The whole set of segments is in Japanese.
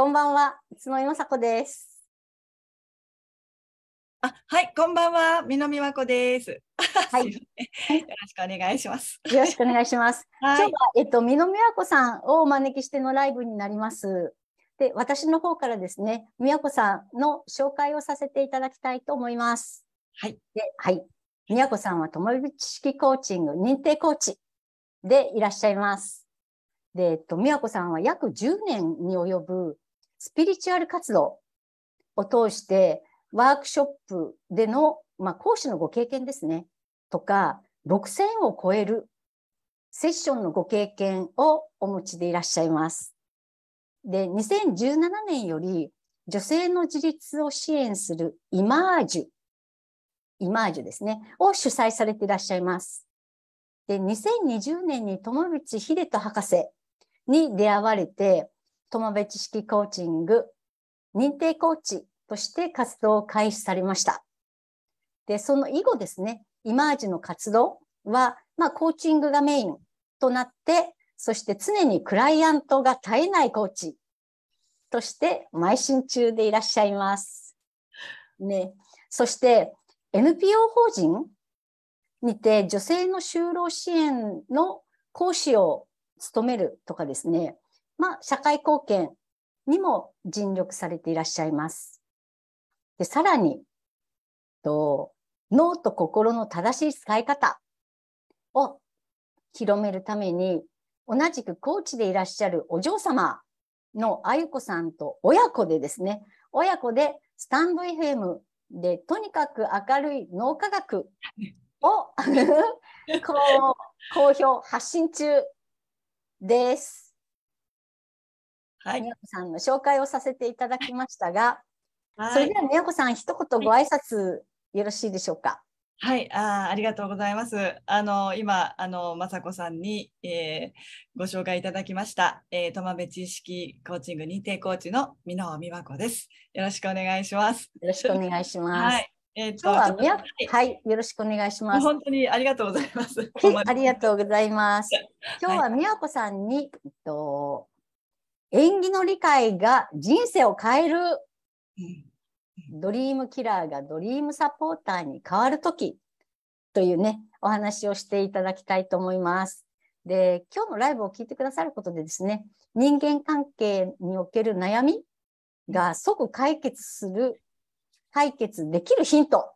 こんばんは、角井雅子です。あ、はい、こんばんは、南和子です。はい、よろしくお願いします。よろしくお願いします。はい、今日は、えっと、南和子さんをお招きしてのライブになります。で、私の方からですね、美和子さんの紹介をさせていただきたいと思います。はい。で、はい。美和子さんは友知識コーチング認定コーチでいらっしゃいます。で、えっと、美和子さんは約10年に及ぶスピリチュアル活動を通して、ワークショップでの、まあ、講師のご経験ですね、とか、6000を超えるセッションのご経験をお持ちでいらっしゃいます。で、2017年より女性の自立を支援するイマージュ、イマージュですね、を主催されていらっしゃいます。で、2020年に友道秀人博士に出会われて、友部知識コーチング認定コーチとして活動を開始されました。で、その以後ですね、イマージュの活動は、まあ、コーチングがメインとなって、そして常にクライアントが絶えないコーチとして邁進中でいらっしゃいます。ね、そして NPO 法人にて女性の就労支援の講師を務めるとかですね、まあ、社会貢献にも尽力されていらっしゃいます。で、さらに、と脳と心の正しい使い方を広めるために、同じくコーチでいらっしゃるお嬢様のあゆこさんと親子でですね、親子でスタンド FM でとにかく明るい脳科学を こう好評発信中です。はい、美和子さんの紹介をさせていただきましたが、はい、それでは美和子さん一言ご挨拶よろしいでしょうか。はい、あありがとうございます。あの今あの雅子さんに、えー、ご紹介いただきました、えー、トマベ知識コーチング認定コーチの美濃美和子です。よろしくお願いします。よろしくお願いします。はいえー、今日ははい、よろしくお願いします。本当にありがとうございます。ありがとうございます。今日は美和子さんに、えっと、縁起の理解が人生を変える。ドリームキラーがドリームサポーターに変わるときというね、お話をしていただきたいと思います。で、今日のライブを聞いてくださることでですね、人間関係における悩みが即解決する、解決できるヒント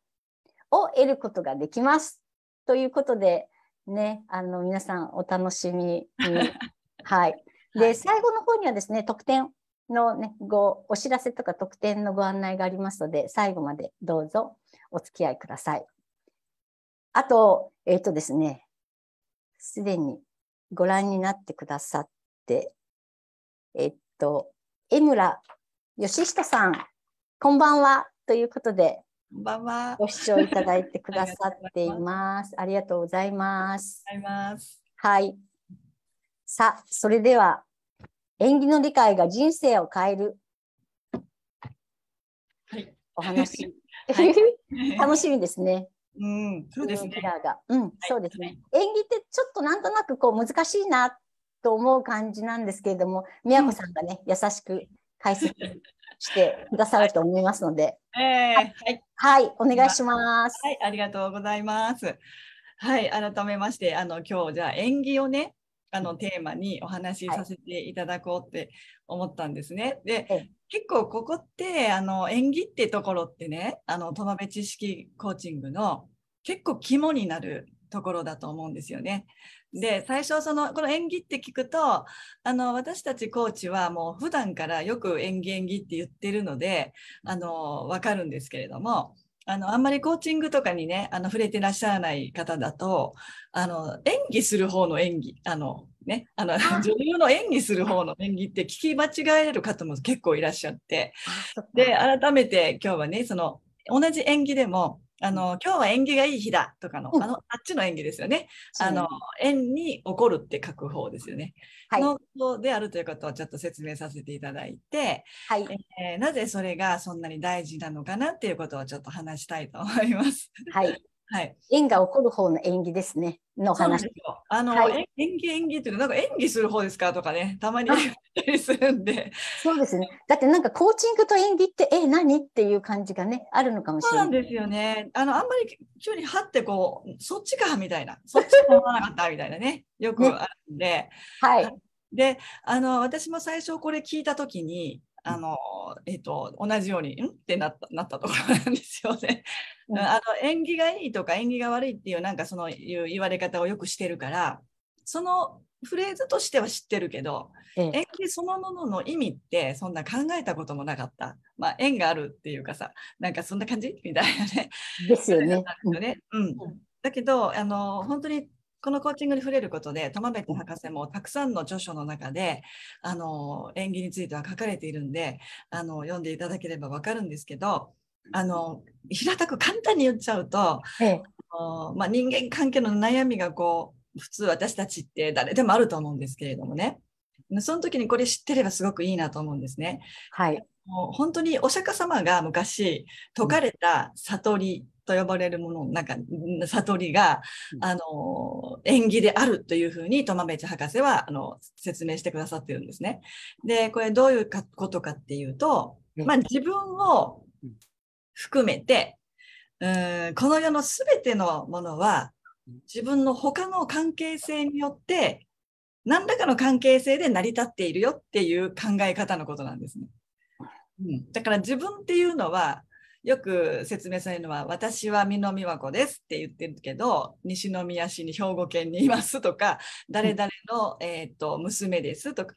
を得ることができます。ということで、ね、あの、皆さんお楽しみに。はい。で、最後の方にはですね、特典のね、ご、お知らせとか特典のご案内がありますので、最後までどうぞお付き合いください。あと、えっ、ー、とですね、すでにご覧になってくださって、えっと、江村義人さん、こんばんはということで、こんばんは。ご視聴いただいてくださっています。ありがとうございます。はい。さあ、それでは、縁起の理解が人生を変える。はい。お話。はい、楽しみですね。うん、そうですね。うん、そうですね。演技ってちょっとなんとなくこう難しいなと思う感じなんですけれども、宮子さんがね、優しく解説してくださると思いますので。はい、お願いします。はい、ありがとうございます。はい、改めまして、あの今日じゃあ演技をね、あのテーマにお話しさせていただこうって思ったんですね。で結構ここってあの演技ってところってねあの苫米知識コーチングの結構肝になるところだと思うんですよね。で最初そのこの演技って聞くとあの私たちコーチはもう普段からよく演技演技って言ってるのであのわかるんですけれどもあの、あんまりコーチングとかにね、あの、触れてらっしゃらない方だと、あの、演技する方の演技、あの、ね、あの、女優の演技する方の演技って聞き間違えれる方も結構いらっしゃって、で、改めて今日はね、その、同じ演技でも、あの今日は縁起がいい日だとかの、うん、あのあっちの縁起ですよね。あの縁に起こるって書く方ですよね。はい、のであるということをちょっと説明させていただいて、はい、えー、なぜそれがそんなに大事なのかなっていうことをちょっと話したいと思います。はい、はい、縁が起こる方の縁起ですね。の話。あの、はい、演技演技ていうか、なんか演技する方ですかとかね、たまにするんで。そうですね。だってなんかコーチングと演技って、え、何っていう感じがね、あるのかもしれない。そうなんですよね。あの、あんまり急にはってこう、そっちかみたいな、そっち思わなかったみたいなね、よくあるんで。ね、はい。で、あの、私も最初これ聞いた時に、あの、えっと、同じようにんってなったなったところなんですよね。うん、あの縁起がいいとか縁起が悪いっていうなんかそのいう言われ方をよくしてるからそのフレーズとしては知ってるけど、ええ、縁起そのものの意味ってそんな考えたこともなかった、まあ、縁があるっていうかさなんかそんな感じみたいなね。ですよね。うん、だけどあの本当にこのコーチングに触れることで、玉部博士もたくさんの著書の中で、あの、演技については書かれているんで、あの、読んでいただければわかるんですけど、あの、平たく簡単に言っちゃうと、まあ、人間関係の悩みがこう、普通私たちって誰でもあると思うんですけれどもね。その時にこれ知ってればすごくいいなと思うんですね。はい。もう本当にお釈迦様が昔解かれた悟りと呼ばれるものなんか悟りが、あの縁起であるというふうにトマメチ博士はあの説明してくださってるんですね。でこれどういうことかっていうと、まあ、自分を含めてうんこの世の全てのものは自分の他の関係性によって何らかの関係性で成り立っているよっていう考え方のことなんですね。うん、だから自分っていうのはよく説明されるのは「私は美濃美和子です」って言ってるけど西宮市に兵庫県にいますとか誰々の、えーと、娘ですとか、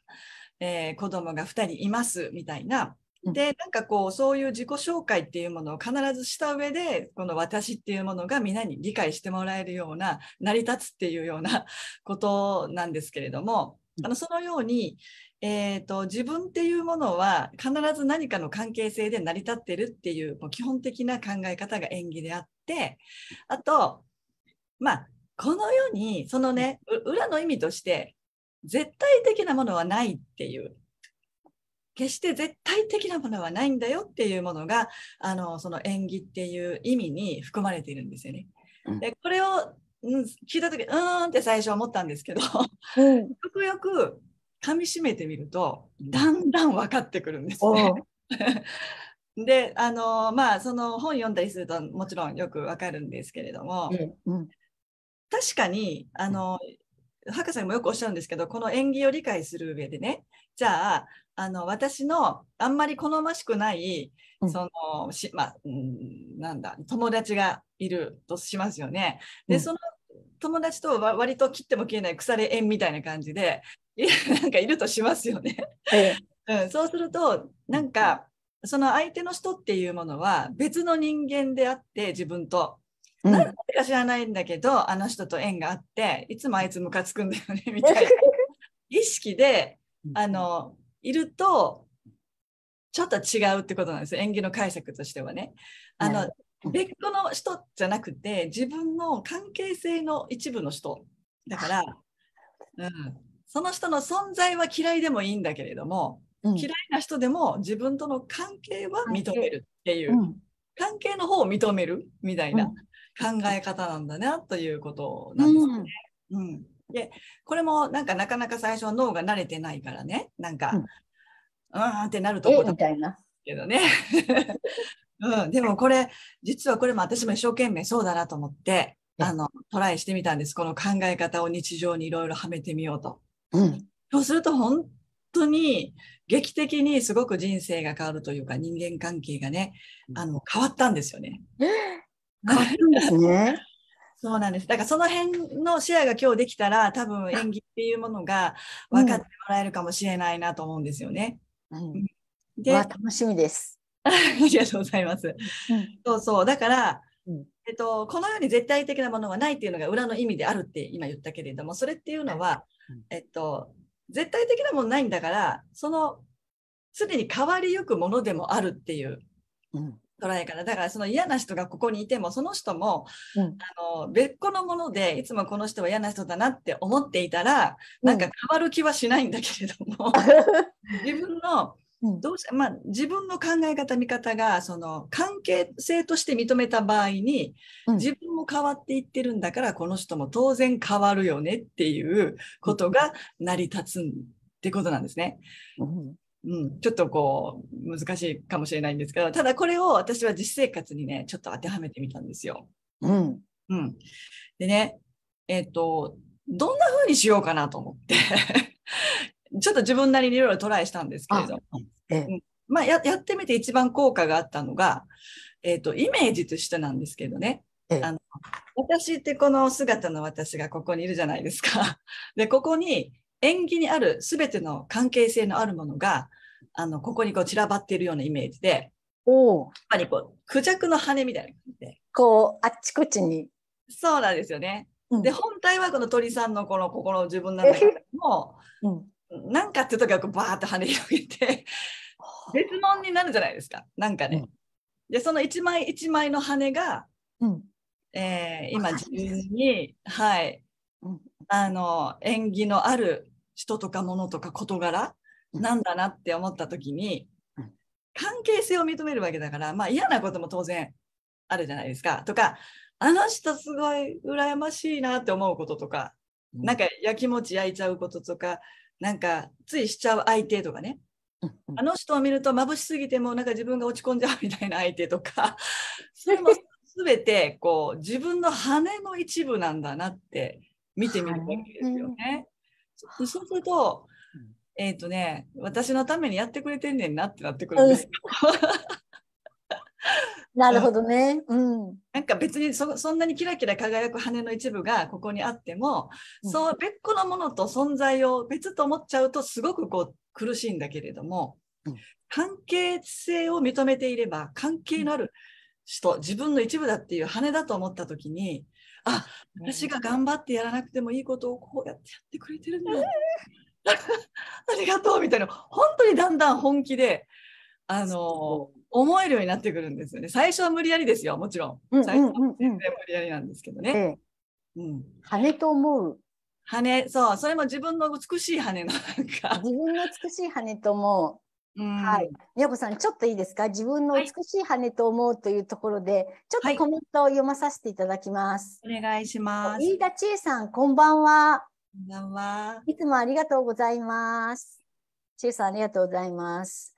えー、子供が2人いますみたいな。でなんかこうそういう自己紹介っていうものを必ずした上でこの私っていうものが皆に理解してもらえるような成り立つっていうようなことなんですけれどもあのそのように、えーと、自分っていうものは必ず何かの関係性で成り立ってるっていうもう基本的な考え方が縁起であってあとまあこの世にそのね裏の意味として絶対的なものはないっていう決して絶対的なものはないんだよっていうものがあのその縁起っていう意味に含まれているんですよね。でこれを、うん、聞いた時うーんって最初思ったんですけど、よくよく噛みしめてみるとだんだん分かってくるんですね。であのまあその本読んだりするともちろんよくわかるんですけれども、うん、確かにあの博士もよくおっしゃるんですけどこの縁起を理解する上でねじゃああの私のあんまり好ましくない、そのし、まあ、うん、なんだ友達がいるとしますよね。で、うん、友達とは割と切っても切れない腐れ縁みたいな感じでなんかいるとしますよね。うん、そうするとなんかその相手の人っていうものは別の人間であって自分と。何でか知らないんだけどあの人と縁があっていつもあいつムカつくんだよねみたいな 意識であのいるとちょっと違うってことなんです縁起の解釈としてはね。あの別個の人じゃなくて自分の関係性の一部の人だから、うん、その人の存在は嫌いでもいいんだけれども、うん、嫌いな人でも自分との関係は認めるっていう、うん、関係の方を認めるみたいな考え方なんだなということなんですね。うんでこれもなんかなかなか最初は脳が慣れてないからねなんか、うん、うんってなるとこだけどね。うん、でもこれ、実はこれも私も一生懸命そうだなと思って、あの、トライしてみたんです。この考え方を日常にいろいろはめてみようと。うん、そうすると本当に劇的にすごく人生が変わるというか、人間関係がね、あの、変わったんですよね。変わるんですね。そうなんです。だからその辺のシェアが今日できたら、多分演技っていうものが分かってもらえるかもしれないなと思うんですよね。うん、で、楽しみです。ありがとうございます。うん、そうそうだから、うん、えっと、この世に絶対的なものはないっていうのが裏の意味であるって今言ったけれどもそれっていうのは、えっと、絶対的なものないんだからその常に変わりゆくものでもあるっていう捉え方だからその嫌な人がここにいてもその人も、うん、あの別個のものでいつもこの人は嫌な人だなって思っていたら、うん、なんか変わる気はしないんだけれども 自分のどうしまあ、自分の考え方見方がその関係性として認めた場合に、自分も変わっていってるんだからこの人も当然変わるよねっていうことが成り立つってことなんですね。うんうん、ちょっとこう難しいかもしれないんですけどただこれを私は実生活にねちょっと当てはめてみたんですよ。うん、うん、でねえっ、ー、とどんな風にしようかなと思ってちょっと自分なりにいろいろトライしたんですけれども、ええ、まあや、やってみて一番効果があったのが、えっ、ー、と、イメージとしてなんですけどね、え、あの私ってこの姿の私がここにいるじゃないですか。で、ここに縁起にある全ての関係性のあるものが、あの、ここにこう散らばっているようなイメージで、おぱりこう、クジャクの羽みたいな感じで。こう、あっちこっちに。そうなんですよね。うん、で、本体はこの鳥さんのこの心の自分なんだけども、なんかって時はこうバーッと跳ね広げて 別物になるじゃないですかなんかね。うん、でその一枚一枚の羽が、うん、えー、今自分に、はい、うん、あの縁起のある人とか物とか事柄なんだなって思った時に、関係性を認めるわけだから、まあ、嫌なことも当然あるじゃないですかとかあの人すごい羨ましいなって思うこととか、うん、なんかやきもち焼いちゃうこととかなんかついしちゃう相手とかね、あの人を見ると眩しすぎてもなんか自分が落ち込んじゃうみたいな相手とか それも全てこう自分の羽の一部なんだなって見てみるわけですよね。そうするとえっ、ー、とね私のためにやってくれてんねんなってなってくるんですよ。なるほどね。うん。なんか別にそそんなにキラキラ輝く羽の一部がここにあっても、うん、そう別個のものと存在を別と思っちゃうとすごくこう苦しいんだけれども、関係性を認めていれば関係のある人、うん、自分の一部だっていう羽だと思った時に、あ、私が頑張ってやらなくてもいいことをこうやってやってくれてるんだ。ありがとうみたいな、本当にだんだん本気で、あの思えるようになってくるんですよね。最初は無理やりですよ、もちろん。最初は全然無理やりなんですけどね。うん、羽と思う。羽、そう、それも自分の美しい羽のなんか。自分の美しい羽と思う。うん、はい。宮子さん、ちょっといいですか自分の美しい羽と思うというところで、はい、ちょっとコメントを読まさせていただきます。はい、お願いします。飯田千恵さん、こんばんは。こんばんは。いつもありがとうございます。ちえさん、ありがとうございます。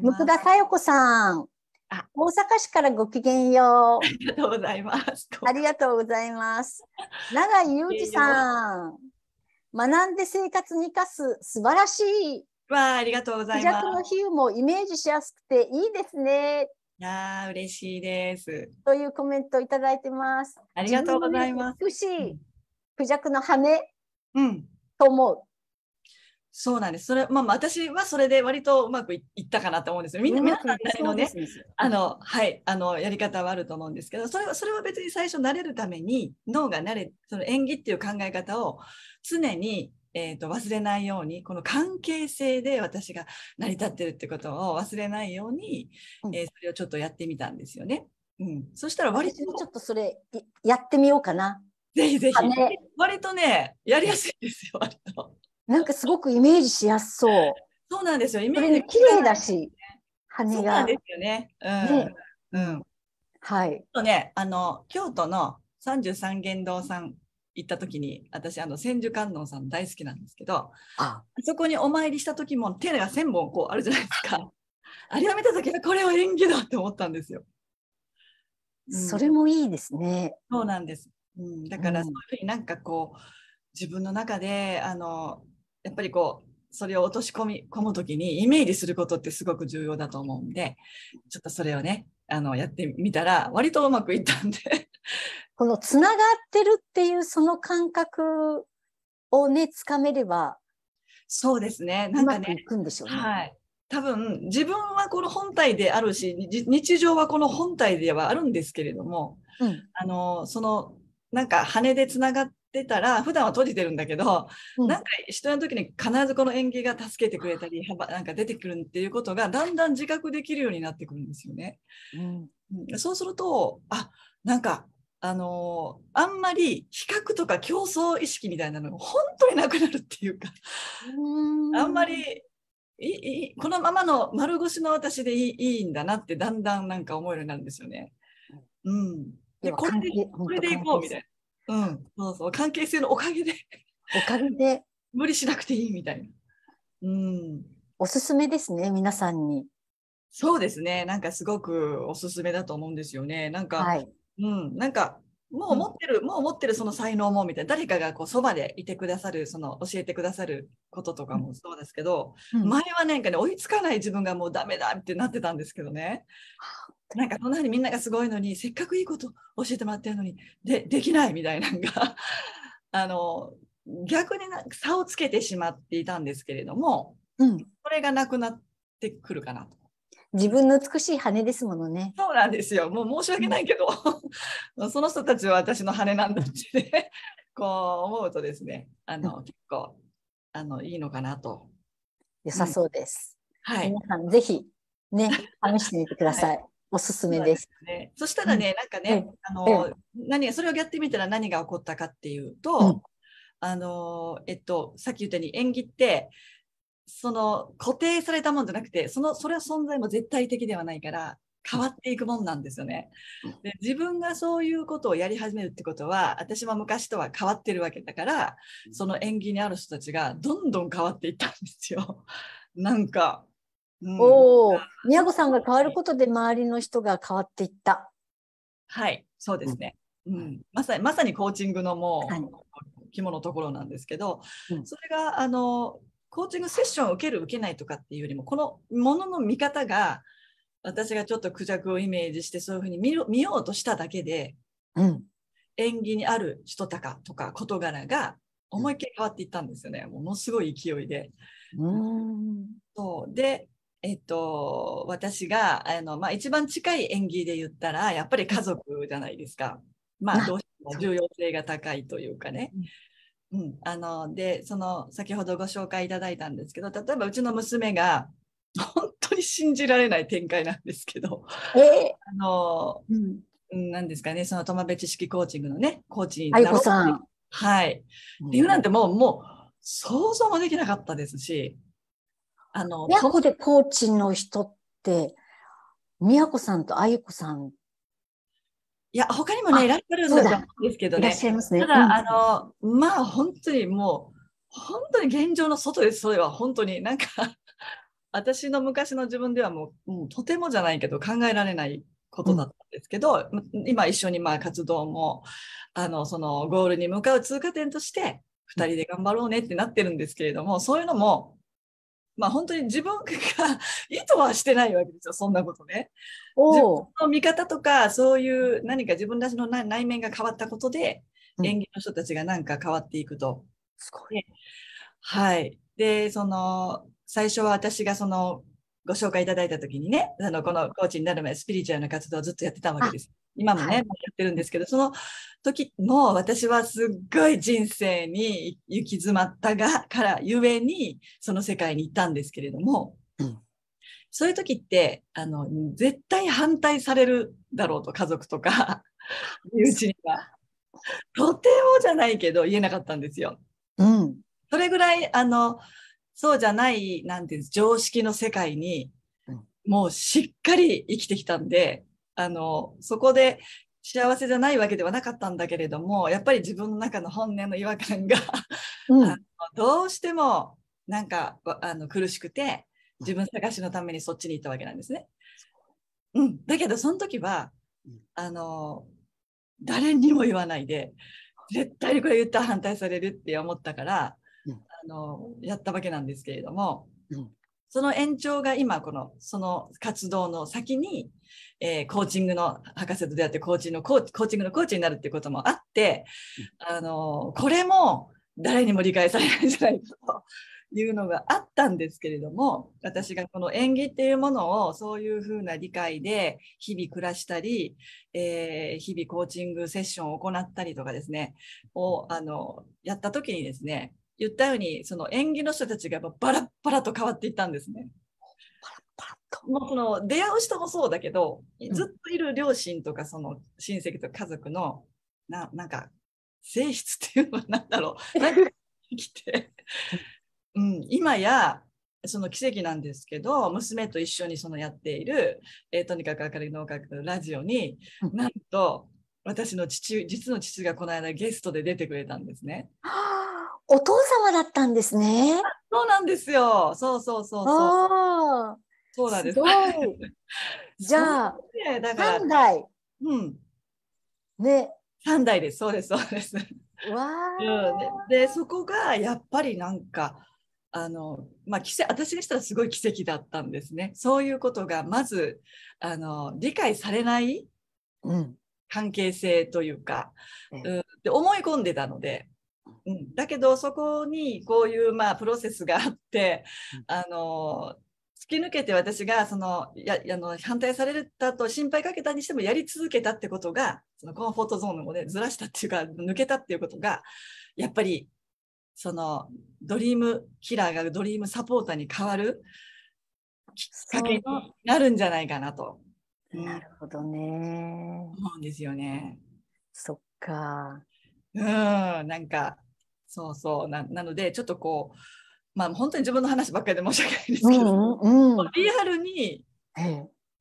むくださよこさん。あ大阪市からごきげんよう。ありがとうございます。ありがとうございます。長井裕二さん。学んで生活に生かす素晴らしい。わあ、ありがとうございます。の比喩もイメージしやすくていいですね。いや嬉しいです。というコメントをいただいてます。ありがとうございます。美しい。クジャクの羽、うん、と思う。そうなんです。それ、まあ、私はそれで割とうまくいったかなと思うんですよ。みんな、皆さんなりのね、あの、はい、あの、やり方はあると思うんですけど、それは、それは別に最初慣れるために、脳が慣れ、その演技っていう考え方を常に、えっ、ー、と、忘れないように、この関係性で私が成り立ってるってことを忘れないように、うん、えー、それをちょっとやってみたんですよね。うん。そしたら割と。ちょっとそれ、やってみようかな。ぜひぜひ。割とね、やりやすいですよ、割と。なんかすごくイメージしやすそう。そうなんですよ。イメージ綺麗だし、羽が。ですよね。うん。ね、うん。はい。とね、あの京都の三十三間堂さん行った時に、私あの千手観音さん大好きなんですけど、あそこにお参りした時も手が千本こうあるじゃないですか。あれを見た時はこれは演技だって思ったんですよ。うん、それもいいですね。そうなんです。うん、だからそういうふうになんかこう、自分の中であのやっぱりこうそれを落とし込み込む時にイメージすることってすごく重要だと思うんでちょっとそれをねあのやってみたら割とうまくいったんで このつながってるっていうその感覚をねつかめればそうですねなんかねいくんでしょうね。はい多分自分はこの本体であるし日常はこの本体ではあるんですけれども、うん、あのそのなんか羽でつながっってたら普段は閉じてるんだけど、うん、なんか人の時に必ずこの縁起が助けてくれたりなんか出てくるっていうことがだんだん自覚できるようになってくるんですよね。うん、そうするとあなんかあのー、あんまり比較とか競争意識みたいなのが本当になくなるっていうかあんまりいいこのままの丸腰の私でいいいいんだなってだんだんなんか思えるようになるんですよね。うん、でこれでこれでいこうみたいな。うん、そうそう関係性のおかげでおかげで無理しなくていいみたいな。うん、おすすめですね皆さんに。そうですねなんかすごくおすすめだと思うんですよね。なんか、はい、うん、なんかもう持ってる、うん、もう持ってるその才能もみたいな誰かがこうそばでいてくださるその教えてくださることとかもそうですけど、うん、前はなんかね追いつかない自分がもうダメだってなってたんですけどね。なんかそんなにみんながすごいのにせっかくいいこと教えてもらってるのにでできないみたいなのが あの逆にな差をつけてしまっていたんですけれども、うん、それがなくなってくるかなと。自分の美しい羽ですものね。そうなんですよ。もう申し訳ないけど、その人たちは私の羽なんだって、ね、こう思うとですね、あの、うん、結構あのいいのかなと。良さそうです。はい。皆さんぜひね試してみてください。はいおすすめです。そ、ね、したらね、なんかね、あの、何、それをやってみたら何が起こったかっていうと、あの、えっと、さっき言ったように演技って、その固定されたもんじゃなくて、その、それは存在も絶対的ではないから、変わっていくもんなんですよね。で自分がそういうことをやり始めるってことは私は昔とは変わってるわけだからその縁起にある人たちがどんどん変わっていったんですよ。なんかうん、おお、宮子さんが変わることで周りの人が変わっていった。はい、そうですね。うん、うん、まさにまさにコーチングのもう、はい、肝のところなんですけど、うん、それがあのコーチングセッションを受ける受けないとかっていうよりもこのものの見方が私がちょっとクジャクをイメージしてそういうふうに見見ようとしただけで、うん、縁起にある人たかとか事柄が思いっきり変わっていったんですよねものすごい勢いで。うんそうでえっと、私があの、まあ、一番近い演技で言ったらやっぱり家族じゃないですか。まあ、どうしても重要性が高いというかね。うん、あのでその先ほどご紹介いただいたんですけど例えばうちの娘が本当に信じられない展開なんですけど、えあの、うん、なんですかねその友部知識コーチングのねコーチになろうはい、うん、っていうなんてもうもう想像もできなかったですし、あの、宮古でーチの人って、宮古さんとあゆこさんいや、他にもね、いらっしゃるんだですけどね。いらっしゃいますね。ただ、あの、まあ、本当にもう、本当に現状の外です、それは本当に、なんか 私の昔の自分ではもう、もうとてもじゃないけど、考えられないことだったんですけど、うん、今一緒にまあ活動も、あの、そのゴールに向かう通過点として、2人で頑張ろうねってなってるんですけれども、そういうのも、まあ、本当に自分が 意図はしてないわけですよ、そんなことね。自分の見方とか、そういう何か自分たちの内面が変わったことで、演技の人たちが何か変わっていくと。すごい。はい。で、その、最初は私がそのご紹介いただいた時にね、あのこのコーチになる前、スピリチュアルな活動をずっとやってたわけです。今もね、はい、やってるんですけど、その時も私はすっごい人生に行き詰まったがからゆえに、その世界に行ったんですけれども、うん、そういう時って、あの、絶対反対されるだろうと、家族とか、友 人には。とてもじゃないけど、言えなかったんですよ。うん。それぐらい、あの、そうじゃない、何て言う常識の世界に、もうしっかり生きてきたんで、あの、そこで幸せじゃないわけではなかったんだけれども、やっぱり自分の中の本音の違和感がうん、どうしてもなんかあの苦しくて、自分探しのためにそっちに行ったわけなんですね。うん、だけどその時は、あの、誰にも言わないで、絶対にこれ言ったら反対されるって思ったから、あのやったわけなんですけれども、うん、その延長が今このその活動の先に、えー、コーチングの博士と出会ってコーチのコーコーチングのコーチになるっていうこともあって、うん、あのこれも誰にも理解されないんじゃないかと。いうのがあったんですけれども私がこの縁起っていうものをそういうふうな理解で日々暮らしたり、えー、日々コーチングセッションを行ったりとかですねをあのやった時にですね言ったようにその縁起の人たちがやっぱバラバラと変わっていったんですね。もうその出会う人もそうだけど、ずっといる両親とかその親戚と家族のななんか性質っていうのは何だろう なんか生きて、うん、今やその奇跡なんですけど娘と一緒にそのやっている、えー、とにかく明るい農家のラジオに、なんと私の父実の父がこの間ゲストで出てくれたんですね。あ お父様だったんですね。そうなんですよ。そうそうそうそう。そうなんです。す じゃあ、ね、だから3代。うん。ね。三代です。そうです。そうです。わうん、でそこがやっぱりなんかあの、まあ、奇跡私にしたらすごい奇跡だったんですねそういうことがまずあの理解されない関係性というか、うん、うん、で思い込んでたのでうん、だけどそこにこういうまあプロセスがあって、あの突き抜けて私がそのやあの反対されたと心配かけたにしてもやり続けたってことがそのコンフォートゾーンをねずらしたっていうか抜けたっていうことがやっぱりそのドリームキラーがドリームサポーターに変わるきっかけになるんじゃないかなと。なるほどね。思うんですよね。そっか。うん、なんか、そうそう、ななので、ちょっとこう、まあ、本当に自分の話ばっかりで申し訳ないですけど、うんうん、リアルに、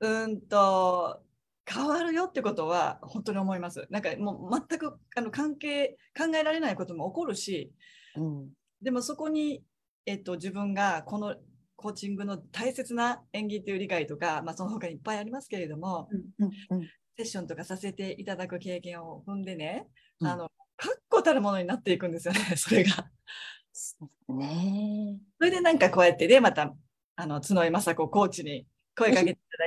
うんと、変わるよってことは本当に思います。なんかもう全くあの関係考えられないことも起こるし、うん、でもそこに、えっと、自分がこのコーチングの大切な演技という理解とか、まあ、その他いっぱいありますけれども、うんうんうん、セッションとかさせていただく経験を踏んでね、うん、あの確固たるものになっていくんですよね、それが。ねそれでなんかこうやってで、また、あの、角井雅子コーチに声かけていた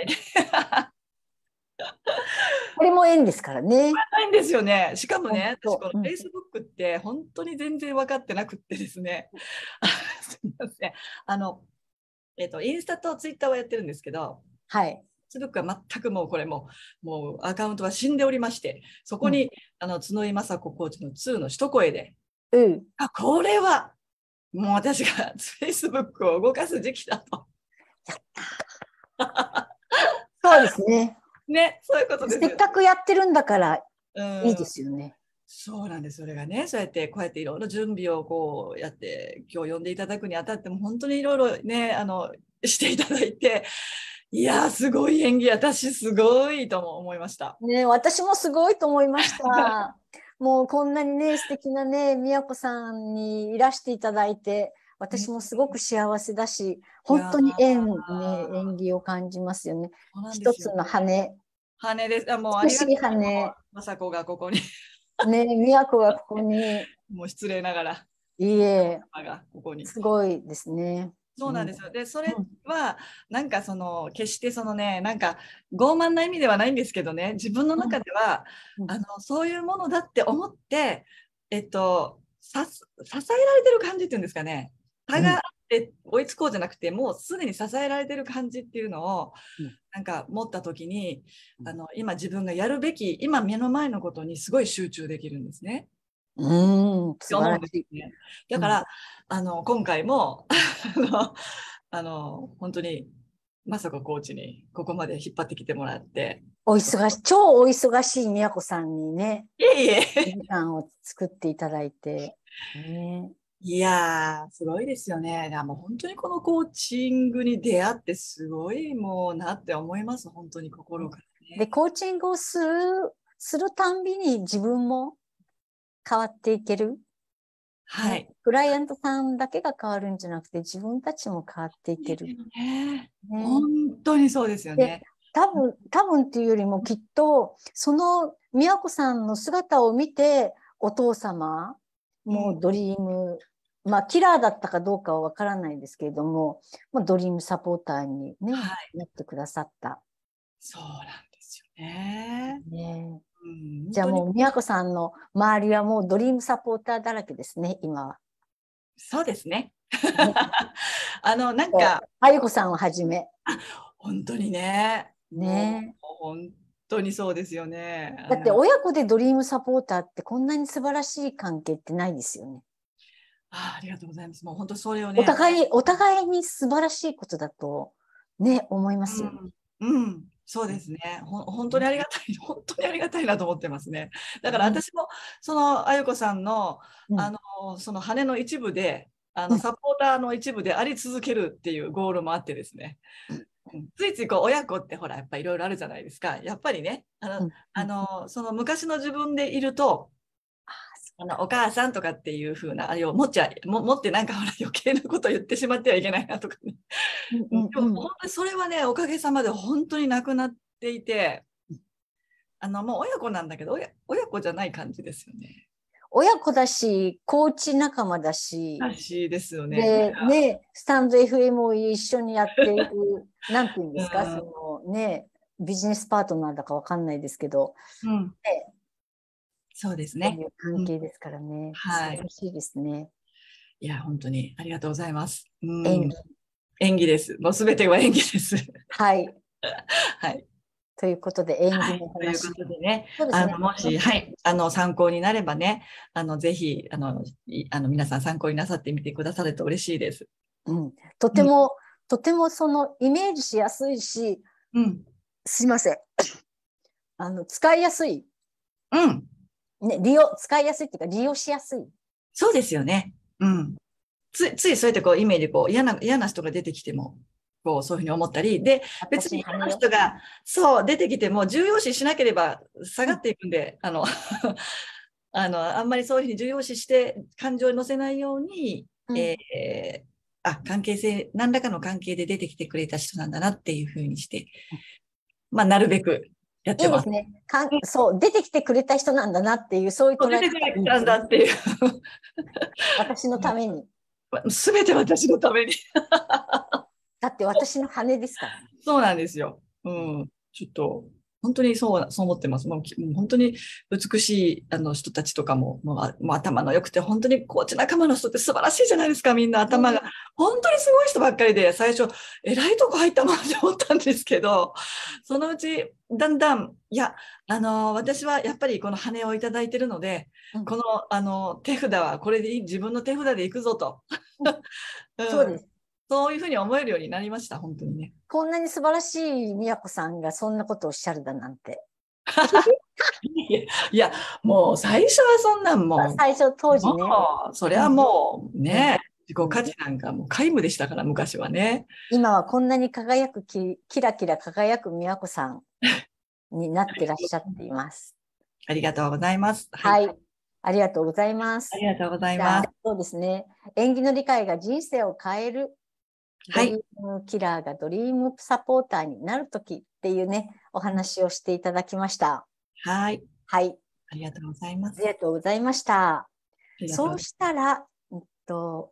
だいて。これも縁ですからね。ないんですよね。しかもね、私この Facebook って本当に全然分かってなくてですね。すみません。あの、えっ、ー、と、インスタとツイッターをやってるんですけど、はい。Facebook は全くもうこれももうアカウントは死んでおりましてそこに、うん、あの角井雅子コーチの2の一声で、うん、あこれはもう私が Facebook を動かす時期だと。そうですね。ね、そういうことです、せっかくやってるんだからいいですよね。そうなんです。それがね、そうやってこうやっていろいろ準備をこうやって今日呼んでいただくにあたっても本当にいろいろね、あのしていただいて、いやすごい演技私すごいとも思いましたね私もすごいと思いました もうこんなにね素敵なね美和子さんにいらしていただいて私もすごく幸せだし、本当に縁、ね、縁起を感じますよね。よね一つの羽。羽です。あもうあ美しい羽。雅子がここに。ね、美和子がここに。もう失礼ながら。いいえ。ここにすごいですね。そうなんですよ。で、それは、なんかその、決してそのね、なんか傲慢な意味ではないんですけどね、自分の中では、あの、そういうものだって思って、えっと、支えられてる感じっていうんですかね。差があって追いつこうじゃなくて、もうすでに支えられてる感じっていうのを、なんか持った時に、あの、今自分がやるべき、今目の前のことにすごい集中できるんですね。うん、素晴らしい。だから、あの今回も あの本当にまさかコーチにここまで引っ張ってきてもらって。お忙し超お忙しい宮子さんにね、いえいえ。時間を作っていただいて。ね、いやすごいですよね。もう本当にこのコーチングに出会ってすごいもうなって思います、本当に心から、ね、で、コーチングをする、するたんびに自分も変わっていけるはい、クライアントさんだけが変わるんじゃなくて自分たちも変わっていける。ね、本当にそうですよね。多分多分っていうよりもきっとその和子さんの姿を見てお父様もうドリーム、うん、まあキラーだったかどうかは分からないですけれども、まあ、ドリームサポーターにね、ね、はい、なってくださった。そうなんですよね。ねじゃあもう、宮子さんの周りはもうドリームサポーターだらけですね、今は。そうですね。あの、なんか。あゆこさんをはじめ。本当にね。ね。本当にそうですよね。だって親子でドリームサポーターってこんなに素晴らしい関係ってないですよね。あありがとうございます。もう本当それをね。お互い、お互いに素晴らしいことだとね、思いますよ、ねうん、うん。そうですね本当にありがたい、本 当にありがたいなと思ってますね。だから私も、そのあゆこさんの、あの、その羽の一部で、あの、サポーターの一部であり続けるっていうゴールもあってですね。ついついこう親子ってほらやっぱいろいろあるじゃないですかやっぱりねあの、あのその昔の自分でいるとあのお母さんとかっていう風なあれを持っちゃも持ってなんかほら余計なこと言ってしまってはいけないなとかね。うんでも本当にそれはねおかげさまで本当になくなっていてあのもう親子なんだけど親親子じゃない感じですよね。親子だし、コーチ仲間だし、しいですよね。で、ね、スタンド FM を一緒にやっている、なんていうんですか、そのね、ビジネスパートナーだかわかんないですけど、うん、でそうですね。関係ですからね。うん、はい。嬉しいですね。いや、本当にありがとうございます。うん、演技。演技です。もうすべては演技です。はい。はい。ということで、演技の話、はい、ということでね、でねあのもし、はい、あの参考になればね、あのぜひあのあの皆さん参考になさってみてくださると嬉しいです。うん、とても、うん、とてもそのイメージしやすいし、うん、すいません、あの使いやすい。うん、ね、利用、使いやすいっていうか、利用しやすい。そうですよね。うん。つい、ついそうやってこう、イメージこう、嫌な、嫌な人が出てきても、こう、そういうふうに思ったり、で、別に嫌な人が、そう、出てきても、重要視しなければ下がっていくんで、あの、あの、あんまりそういうふうに重要視して、感情に乗せないように、うん、えー、あ、関係性、何らかの関係で出てきてくれた人なんだなっていうふうにして、まあ、なるべくやってます。いいですね。かんそう、出てきてくれた人なんだなっていう、そういう捉え方、出てくれたんだっていう。私のために。すべて私のために。だって私の羽ですから、ね。そうなんですよ。うん。ちょっと、本当にそう、そう思ってます。もう本当に美しいあの人たちとかも、もう頭の良くて、本当にコーチ仲間の人って素晴らしいじゃないですか、みんな頭が。本当にすごい人ばっかりで、最初、偉いとこ入ったもんって思ったんですけど、そのうち、だんだん、いや、あの、私はやっぱりこの羽をいただいてるので、うん、この、あの、手札はこれでいい、自分の手札でいくぞと。うん、そうですそういうふうに思えるようになりました、本当にね。こんなに素晴らしい美和子さんがそんなことをおっしゃるだなんて。いや、もう最初はそんなんもう。最初当時ね。それはもうね、うん、自己価値なんかもう皆無でしたから、昔はね。今はこんなに輝くき、キラキラ輝く美和子さんになってらっしゃっています。ありがとうございます。はい、はいありがとうございます。ありがとうございます。そうですね。縁起の理解が人生を変えるはい、キラーがドリームサポーターになるときっていうね、お話をしていただきました。はい。はい。ありがとうございます。ありがとうございました。そうしたら、えっと、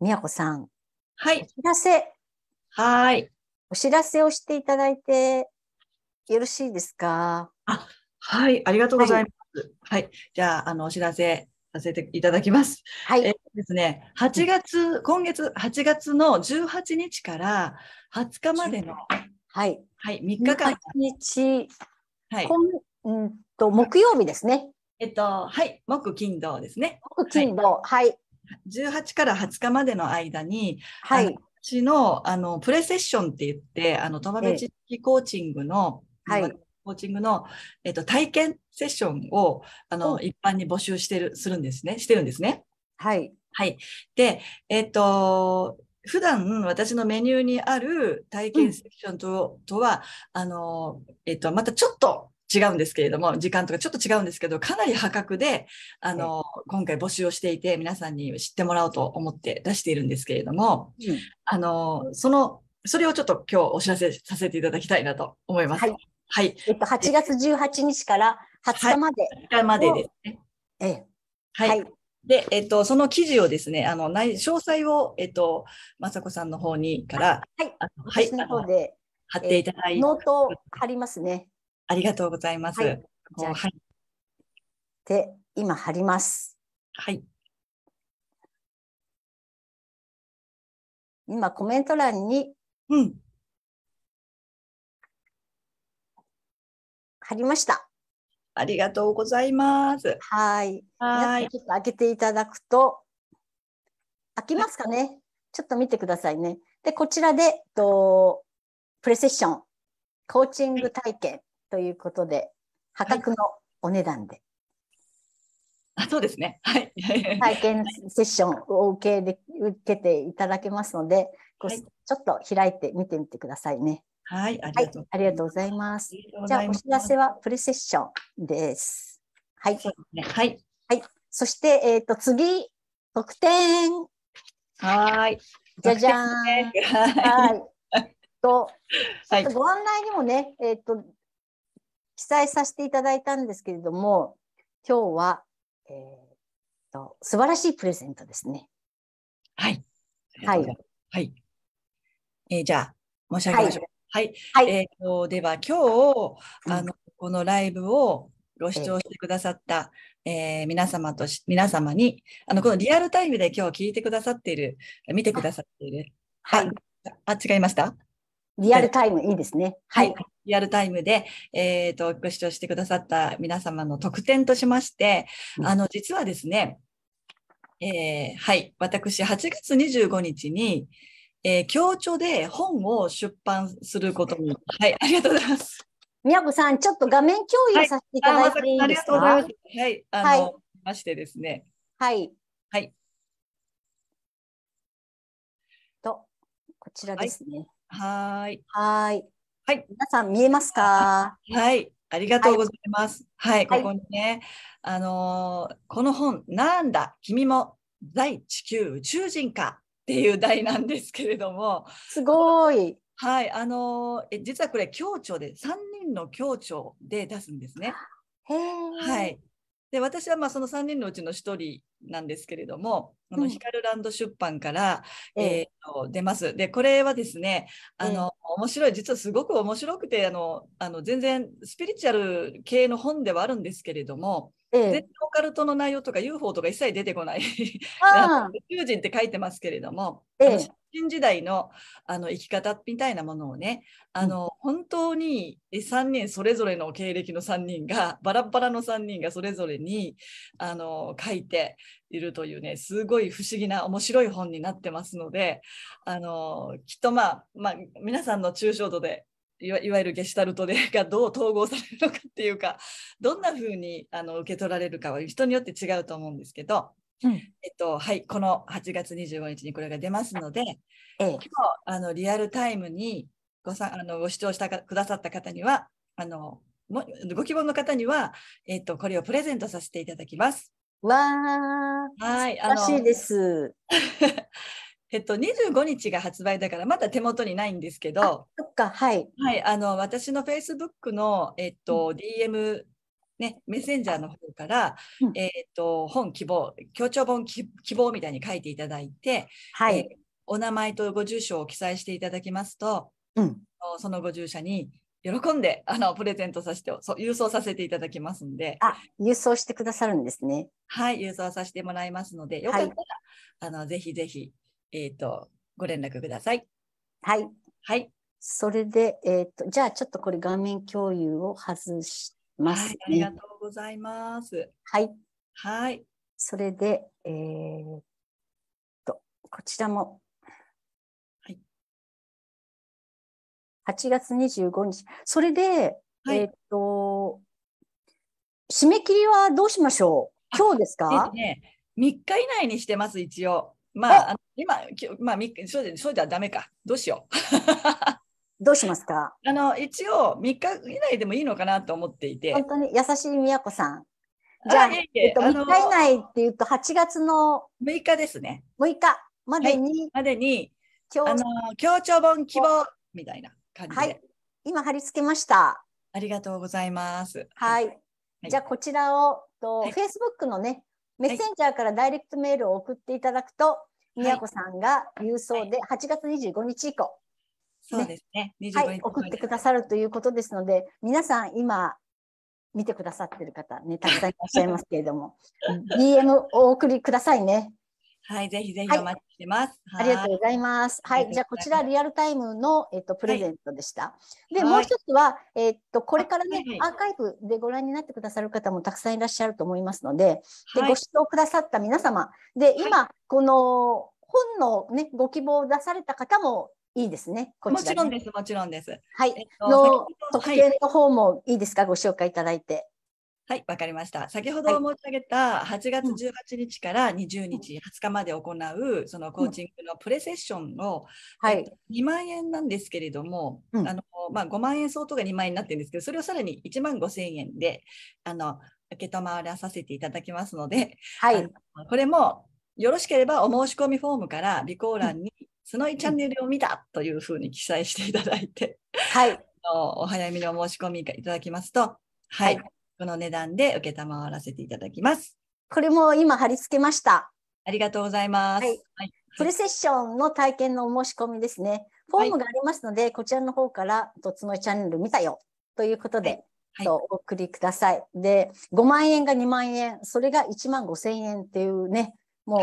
みやこさん。はい。お知らせ。はい。お知らせをしていただいてよろしいですかあ、はい。ありがとうございます。はい。はい、じゃあ、あの、お知らせさせていただきます。はい。えー、ですね、8月、今月8月の18日から20日までの、はい。はい、3日間。18日、はい。うんと、木曜日ですね。えっと、はい、木、金、土ですね。木、金、土、はい。18から20日までの間に、はい。私の、あの、プレセッションって言って、あの、友達コーチングの、はい。コーチングの、えっと、体験セッションをあの、うん、一般に募集してるするんですねしてるんですね。はい、はい、で、えっと普段私のメニューにある体験セッションとうん、とはあの、えっと、またちょっと違うんですけれども、時間とかちょっと違うんですけど、かなり破格で、あの、今回募集をしていて、皆さんに知ってもらおうと思って出しているんですけれども、うん、あの、その、それをちょっと今日お知らせさせていただきたいなと思います。はい、はい。えっと、8月18日から20日まで。20日までですね。ええ。はい。で、えっと、その記事をですね、あの、い、詳細を、えっと、雅子さんの方にから、はい。はい。の方で、貼っていただいて。ノート貼りますね。ありがとうございます。はい。はい、で、今貼ります。はい。今、コメント欄に、うん。貼りました。ありがとうございます。はい。はい。ちょっと開けていただくと、開きますかね。ちょっと見てくださいね。で、こちらで、とプレセッション、コーチング体験ということで、破格のお値段で。あそうですね。はい。体験セッションを受けで受けていただけますので、ちょっと開いて見てみてくださいね。はい、ありがとう、い、ありがとうございます。じゃあ、お知らせはプレセッションです。はい。ね、はい。はい。そして、えっ、ー、と、次、特典。はい。じゃじゃん。はい。え っと、ご案内にもね、えっ、ー、と、記載させていただいたんですけれども、今日は、えっ、ー、と、素晴らしいプレゼントですね。はい。はい。はい。えー、じゃあ、申し上げましょう。はいはい、はい、えーと、では今日あのこのライブをご視聴してくださった、えー、皆様と皆様にあのこのリアルタイムで今日聞いてくださっている見てくださっているはい、あ違いましたリアルタイムいいですね。はい。はい、リアルタイムで、えっ、ー、と、ご視聴してくださった皆様の特典としまして、あの、実はですね、えー、はい、私、8月25日に、えー、協調で本を出版することに。はい、ありがとうございます。宮子さん、ちょっと画面共有させていただいていいですか。はい、ああいはい、あの、はい、ましてですね。はい。はい。と、こちらですね。はい。はい。はい。皆さん見えますか。はい。ありがとうございます。はい、はい、ここにね、あのー、この本、なんだ、君も在地球宇宙人かっていう題なんですけれども。すごい。はい、あのえ実はこれ協調で3人の協調で出すんですね。はい。で私はまあその3人のうちの1人なんですけれども、うん、あのヒカルランド出版から、えー、えー、出ます。でこれはですねあの、えー、面白い実はすごく面白くてあのあの全然スピリチュアル系の本ではあるんですけれども、ええ、全然オカルトの内容とか UFO とか一切出てこない 宇宙人って書いてますけれども、ええ、新時代のあの生き方みたいなものをねあの、うん、本当に3人それぞれの経歴の3人がバラバラの3人がそれぞれにあの書いているというねすごい不思議な面白い本になってますのであのきっとまあ、まあ、皆さんの抽象度でいわゆるゲシュタルトで がどう統合されるのかっていうかどんな風にあに受け取られるかは人によって違うと思うんですけど、うん、えっと、はい、この8月25日にこれが出ますので、ええ、今日あのリアルタイムにごさあのご視聴したくださった方にはあのもご希望の方には、えっと、これをプレゼントさせていただきます。わー、はい、あのしいです。えっと、25日が発売だからまだ手元にないんですけどそっか、はい、はい、あの私の Facebook の、えっと、DM ね、メッセンジャーの方から、うん、えっ、と、本希望、協調本希望みたいに書いていただいて、はい、えー、お名前とご住所を記載していただきますと、うん、そのご住所に喜んで、あの、プレゼントさせて、郵送させていただきますんで。あ、郵送してくださるんですね。はい、郵送させてもらいますので、よかったら、はい、あの、ぜひぜひ、えっ、ー、と、ご連絡ください。はい。はい。それで、えっ、ー、と、じゃあちょっとこれ画面共有を外します、ね、はい。ありがとうございます。はい。はい。それで、えー、と、こちらも。はい。8月25日。それで、はい、えー、っと、締め切りはどうしましょう今日ですか、ね、?3 日以内にしてます、一応。まあ、今、まあ、そうそうじゃダメか。どうしよう。どうしますかあの、一応、3日以内でもいいのかなと思っていて。本当に優しい宮子さん。じゃあ、ええっと、3日以内っていうと、8月の6日ですね。6日までに、はい、までに、の、協調本希望みたいな感じで。はい。今、貼り付けました。ありがとうございます。はい。はい、じゃあ、こちらを、と、はい、f a c e b o o のね、メッセンジャーからダイレクトメールを送っていただくと、みやこさんが郵送で8月25日以降、ね、そうですねはい、送ってくださるということですので、皆さん今、見てくださってる方ね、たくさんいらっしゃいますけれども、DM お送りくださいね。はい、ぜひぜひお待ちしてます。はい、ありがとうございます。はい、じゃあこちらリアルタイムのえっとプレゼントでした。はい、で、もう一つはえっとこれからね、はい、アーカイブでご覧になってくださる方もたくさんいらっしゃると思いますので、でご視聴くださった皆様で今、この本のねご希望を出された方もいいですね。こち、ね、もちろんです、もちろんです。はい。えっと、の特典の方もいいですか、ご紹介いただいて。はい、わかりました。先ほど申し上げた8月18日から20日、20日まで行うそのコーチングのプレセッションの、はい、2万円なんですけれども、あのまあ、5万円相当が2万円になってるんですけど、それをさらに1万5千円であの受け止らさせていただきますので、はい、これもよろしければお申し込みフォームから備考欄に「スノイチャンネルを見た」というふうに記載していただいて、はい、お早めにお申し込みいただきますと、はい、はいこの値段で受らせていただきます。これも今貼り付けました。ありがとうございます。はい。はい、プレセッションの体験のお申し込みですね。フォームがありますので、はい、こちらの方から、とつのチャンネル見たよということで、はい、お送りください。で、5万円が2万円、それが1万5千円っていうね、もう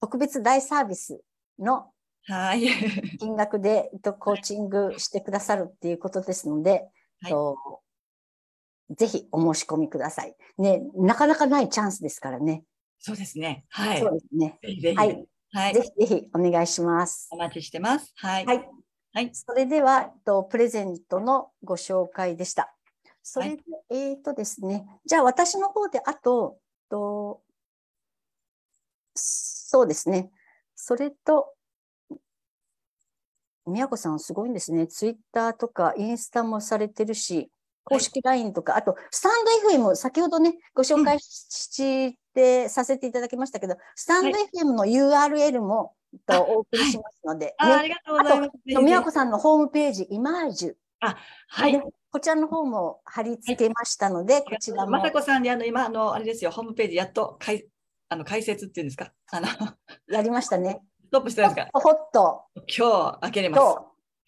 特別大サービスの金額で、コーチングしてくださるっていうことですので、とぜひお申し込みください。ね、なかなかないチャンスですからね。そうですね。はい。そうですね。ぜひぜひはい。ぜひぜひお願いします。お待ちしてます。はい。はい。はい、それでは、と、プレゼントのご紹介でした。それで、はい、えっ、とですね。じゃあ、私の方で、あと、と、そうですね。それと、宮子さんすごいんですね。ツイッターとかインスタもされてるし、公式 LINE とか、あと、スタンド FM、先ほどね、ご紹介して、させていただきましたけど、スタンド FM の URL も、とお送りしますので、ありがとうございます。美和子さんのホームページ、イマージュ。あ、はい。こちらの方も貼り付けましたので、こちらも。まさこさんに、あの、今、あの、あれですよ、ホームページ、やっと、かい、あの、解説っていうんですか。あの、やりましたね。トップしてないですか。今日、開けれます。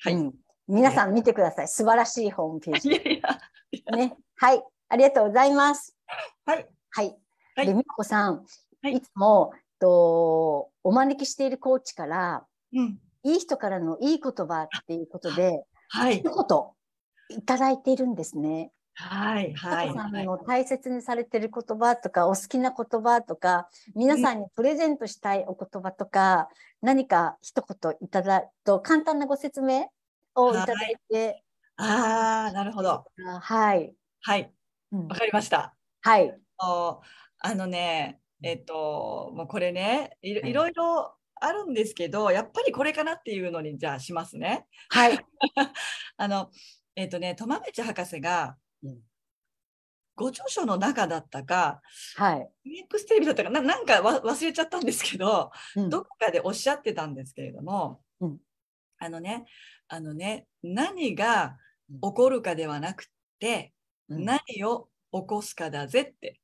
はい。皆さん見てください。素晴らしいホームページ。ね、はい、ありがとうございます。はい。はい。で、美子さん、はい、いつもとお招きしているコーチから、うん、いい人からのいい言葉っていうことで、はい、一言いただいているんですね。はい、はい。さんの大切にされてる言葉とか、お好きな言葉とか、皆さんにプレゼントしたいお言葉とか、何か一言いただと簡単なご説明をいただいて。ああ、なるほど。はい。はい。わ、かりました。はい。あのね、えっ、と、もうこれね、いろいろいろあるんですけど、やっぱりこれかなっていうのにじゃあしますね。はい。あの、えっ、ー、とね、トマベチ博士が、うん、ご著書の中だったか、はい。MX テレビだったかな、なんか忘れちゃったんですけど、うん、どこかでおっしゃってたんですけれども、あのねあのね何が起こるかではなくて、うん、何を起こすかだぜって。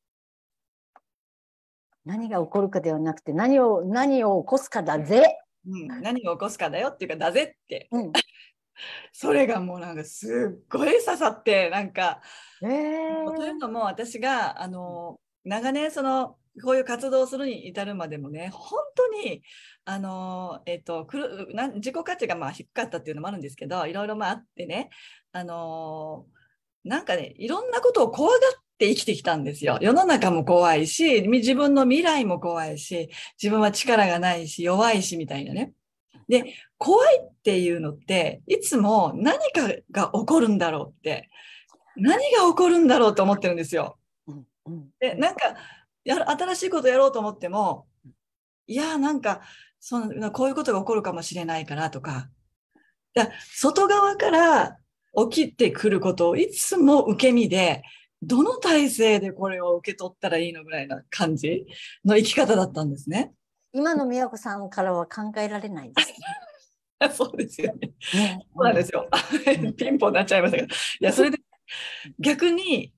何が起こるかではなくて何を何を起こすかだぜ、うん、何を起こすかだよっていうかだぜって、うん、それがもうなんかすっごい刺さってなんか、えー、というのも私があの長年そのこういう活動をするに至るまでもね本当にあの、えーと、とくるな自己価値がまあ低かったっていうのもあるんですけどいろいろまああってねあのなんかねいろんなことを怖がって生きてきたんですよ世の中も怖いし自分の未来も怖いし自分は力がないし弱いしみたいなね。で怖いっていうのっていつも何かが起こるんだろうって何が起こるんだろうと思ってるんですよ。でなんかや新しいことやろうと思っても、いや、なんか、そのこういうことが起こるかもしれないからとか、外側から起きてくることをいつも受け身で、どの体制でこれを受け取ったらいいのぐらいな感じの生き方だったんですね。今の美和子さんからは考えられないです、ね、そうですよね。そうなんですよ。ピンポンなっちゃいましたけど。いや、それで逆に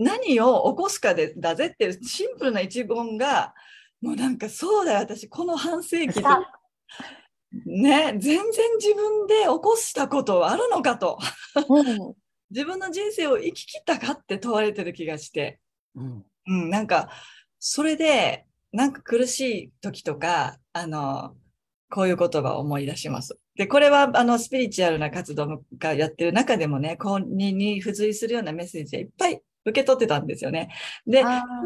何を起こすかでだぜっていうシンプルな一言がもうなんかそうだよ私この半世紀ね全然自分で起こしたことはあるのかと、自分の人生を生き切ったかって問われてる気がして、うん、うん、なんかそれでなんか苦しい時とかあのこういう言葉を思い出します。で、これは、あの、スピリチュアルな活動がやってる中でもね、公認に付随するようなメッセージがいっぱい受け取ってたんですよね。で、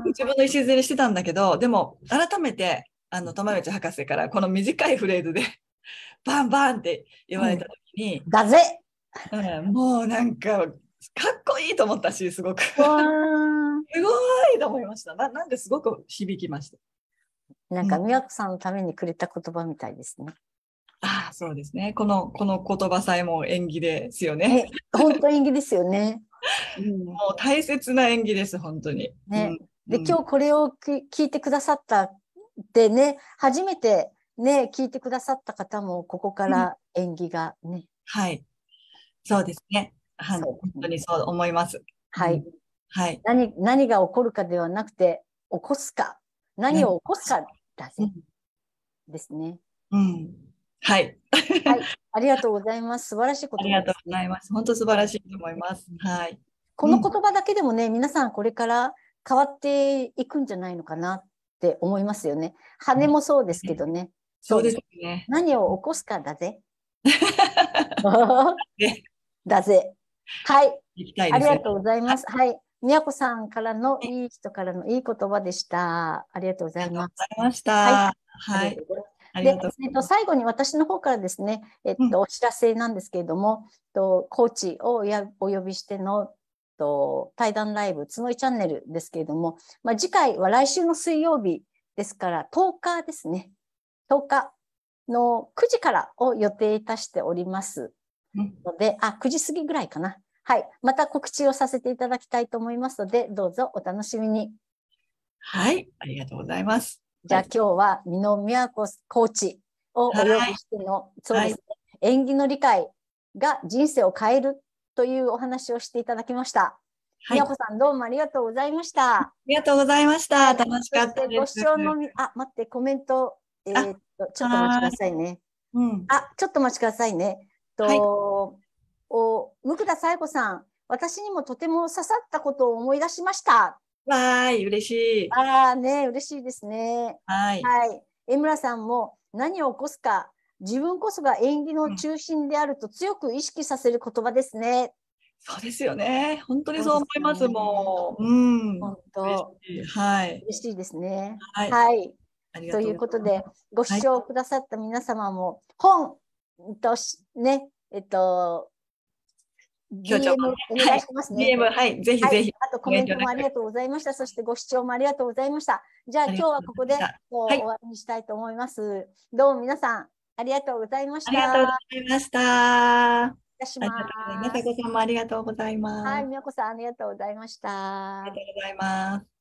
自分の礎にしてたんだけど、でも改めて、あの、玉道博士からこの短いフレーズで バンバンって言われた時に、うん、だぜ、うん、もうなんか、かっこいいと思ったし、すごく。すごいと思いました。ななんですごく響きました。なんか、美和子さんのためにくれた言葉みたいですね。ああ、そうですね。この、この言葉さえも縁起ですよね。本当演技ですよね。もう大切な演技です、本当に。ね、うん、で、今日これを聞いてくださったでね、初めてね、聞いてくださった方も、ここから演技がね、うん。はい。そうですね。はい、ね、本当にそう思います。はい。はい、何何が起こるかではなくて、起こすか、何を起こすかだ、ぜ。ですね。うんはい。はい、ありがとうございます。素晴らしいこと、ね、ありがとうございます。本当素晴らしいと思います。はい。この言葉だけでもね、うん、皆さんこれから変わっていくんじゃないのかなって思いますよね。羽もそうですけどね。うん、そうですね。何を起こすかだぜ。だぜ。はい。いありがとうございます。はい。や子さんからのいい人からのいい言葉でした。ありがとうございます。ありがとうございました。はい、はいで、えっと、最後に私の方からですね、えっと、お知らせなんですけれども、うん、コーチをやお呼びしてのと対談ライブ、つのいチャンネルですけれども、まあ、次回は来週の水曜日ですから、10日ですね、10日の9時からを予定いたしておりますので、うん、あ、9時過ぎぐらいかな。はい。また告知をさせていただきたいと思いますので、どうぞお楽しみに。はい。ありがとうございます。じゃあ今日は美濃宮子コーチをお呼びしての、はい、そうですね、はい、演技の理解が人生を変えるというお話をしていただきました。はい、宮子さんどうもありがとうございました。ありがとうございました。楽しかったです。ご視聴のみ、あ、待って、コメント、えー、っと、ちょっとお待ちくださいね。うん、あ、ちょっとお待ちくださいね。と、はい、お、だ田紗子さん、私にもとても刺さったことを思い出しました。わーい、嬉しい。ああね、嬉しいですね。はい。はい。江村さんも何を起こすか、自分こそが演技の中心であると強く意識させる言葉ですね。そうですよね。本当にそう思います、もう。うん。本当。はい。嬉しいですね。はい。はいということで、ご視聴くださった皆様も、本とし、ね、えっと、DM お願いしますね。はい、DM、はい、ぜひぜひ、あとコメントもありがとうございました。そしてご視聴もありがとうございました。じゃあ今日はここで終わりにしたいと思います。どうも皆さん、ありがとうございました。ありがとうございました。失礼します。まささんもありがとうございます。はい、みやさん、ありがとうございました。ありがとうございます。